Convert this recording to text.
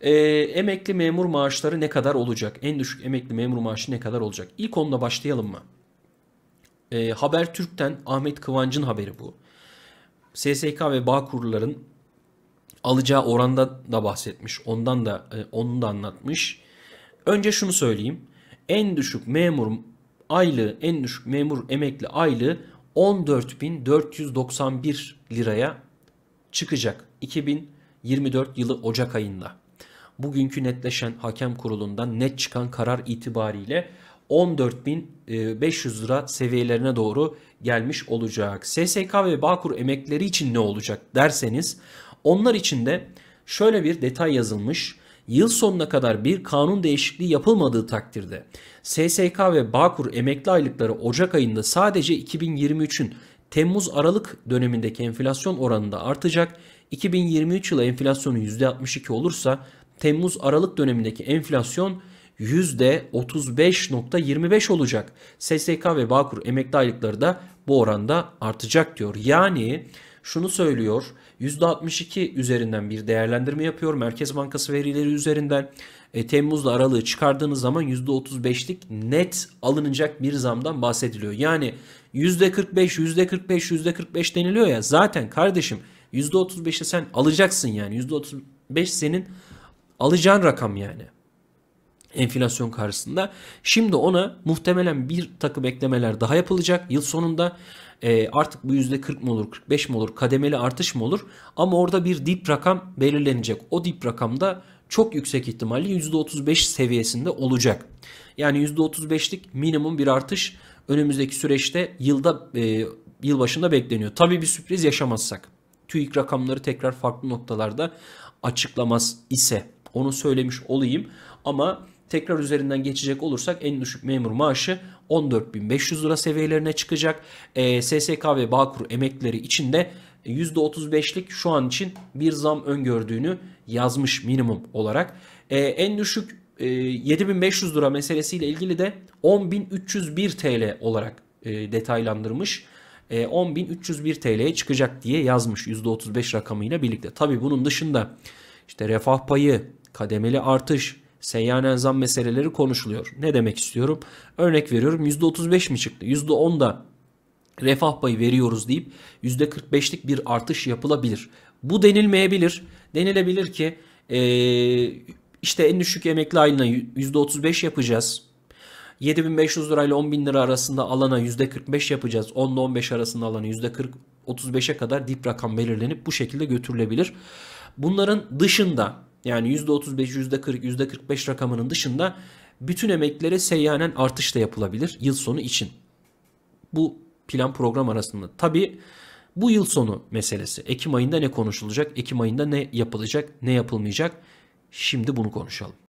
Ee, emekli memur maaşları ne kadar olacak? En düşük emekli memur maaşı ne kadar olacak? İlk onunla başlayalım mı? Ee, Türk'ten Ahmet Kıvancı'nın haberi bu. SSK ve Bağkur'ların alacağı oranda da bahsetmiş. Ondan da e, onu da anlatmış. Önce şunu söyleyeyim. En düşük memur aylığı, en düşük memur emekli aylığı 14.491 liraya çıkacak. 2024 yılı Ocak ayında bugünkü netleşen hakem kurulundan net çıkan karar itibariyle 14.500 e, lira seviyelerine doğru gelmiş olacak. SSK ve Bağkur emekleri için ne olacak derseniz onlar için de şöyle bir detay yazılmış. Yıl sonuna kadar bir kanun değişikliği yapılmadığı takdirde SSK ve Bağkur emekli aylıkları Ocak ayında sadece 2023'ün Temmuz-Aralık dönemindeki enflasyon oranında artacak. 2023 yılı enflasyonu %62 olursa Temmuz-Aralık dönemindeki enflasyon %35.25 olacak. SSK ve Bağkur emekli aylıkları da bu oranda artacak diyor. Yani şunu söylüyor %62 üzerinden bir değerlendirme yapıyor. Merkez Bankası verileri üzerinden e, Temmuz'da aralığı çıkardığınız zaman %35'lik net alınacak bir zamdan bahsediliyor. Yani %45, %45, %45 deniliyor ya zaten kardeşim %35'i sen alacaksın yani %35 senin Alacağın rakam yani. Enflasyon karşısında. Şimdi ona muhtemelen bir takım eklemeler daha yapılacak. Yıl sonunda e, artık bu yüzde %40 mı olur 45 mi olur kademeli artış mı olur ama orada bir dip rakam belirlenecek. O dip rakamda çok yüksek ihtimalle yüzde %35 seviyesinde olacak. Yani yüzde %35'lik minimum bir artış önümüzdeki süreçte yılda e, başında bekleniyor. Tabii bir sürpriz yaşamazsak. TÜİK rakamları tekrar farklı noktalarda açıklamaz ise onu söylemiş olayım. Ama tekrar üzerinden geçecek olursak en düşük memur maaşı 14.500 lira seviyelerine çıkacak. E, ee, SSK ve Bağkur emeklileri için de %35'lik şu an için bir zam öngördüğünü yazmış minimum olarak. E, en düşük e, 7500 lira meselesiyle ilgili de 10.301 TL olarak e, detaylandırmış. E, 10.301 TL'ye çıkacak diye yazmış %35 rakamıyla birlikte. Tabi bunun dışında işte refah payı, kademeli artış, seyyanen zam meseleleri konuşuluyor. Ne demek istiyorum? Örnek veriyorum %35 mi çıktı? %10 da refah payı veriyoruz deyip %45'lik bir artış yapılabilir. Bu denilmeyebilir. Denilebilir ki ee, işte en düşük emekli aylığına %35 yapacağız. 7500 lirayla 10.000 lira arasında alana %45 yapacağız. 10 ile 15 arasında alana %40 35'e kadar dip rakam belirlenip bu şekilde götürülebilir. Bunların dışında yani %35, %40, %45 rakamının dışında bütün emeklere seyyanen artış da yapılabilir yıl sonu için. Bu plan program arasında. Tabi bu yıl sonu meselesi. Ekim ayında ne konuşulacak? Ekim ayında ne yapılacak? Ne yapılmayacak? Şimdi bunu konuşalım.